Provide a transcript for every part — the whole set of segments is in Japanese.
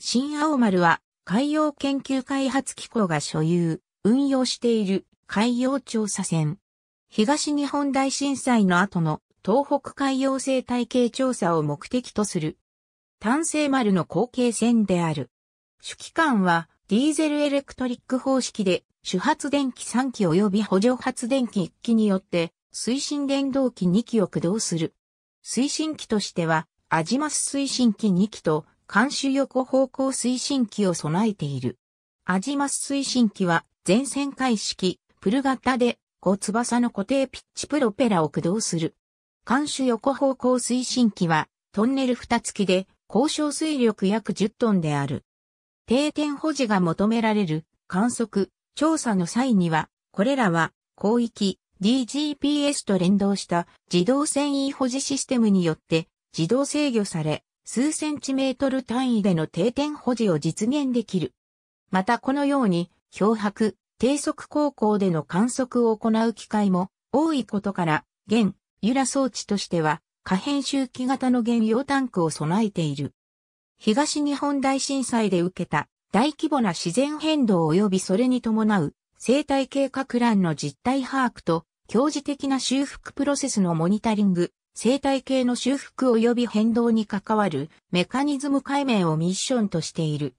新青丸は海洋研究開発機構が所有、運用している海洋調査船。東日本大震災の後の東北海洋生態系調査を目的とする。単性丸の後継船である。主機関はディーゼルエレクトリック方式で主発電機3機及び補助発電機1機によって推進電動機2機を駆動する。推進機としてはアジマス推進機2機と監視横方向推進機を備えている。アジマス推進機は前線開式、プル型で5翼の固定ピッチプロペラを駆動する。監視横方向推進機はトンネル蓋付きで交渉水力約10トンである。定点保持が求められる観測、調査の際には、これらは広域、DGPS と連動した自動繊維保持システムによって自動制御され、数センチメートル単位での定点保持を実現できる。またこのように、漂白、低速航行での観測を行う機会も多いことから、現、ユラ装置としては、可変周期型の原用タンクを備えている。東日本大震災で受けた大規模な自然変動及びそれに伴う生態系各欄の実態把握と、表示的な修復プロセスのモニタリング、生態系の修復及び変動に関わるメカニズム解明をミッションとしている。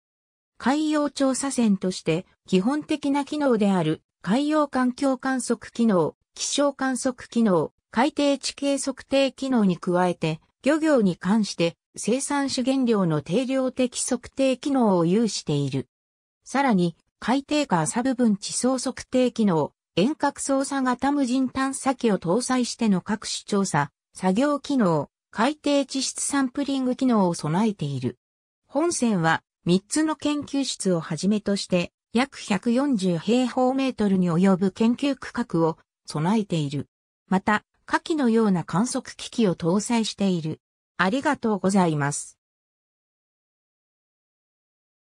海洋調査船として基本的な機能である海洋環境観測機能、気象観測機能、海底地形測定機能に加えて漁業に関して生産資源量の定量的測定機能を有している。さらに海底下差部分地層測定機能、遠隔操作型無人探査機を搭載しての各種調査、作業機能、海底地質サンプリング機能を備えている。本船は3つの研究室をはじめとして約140平方メートルに及ぶ研究区画を備えている。また、下記のような観測機器を搭載している。ありがとうございます。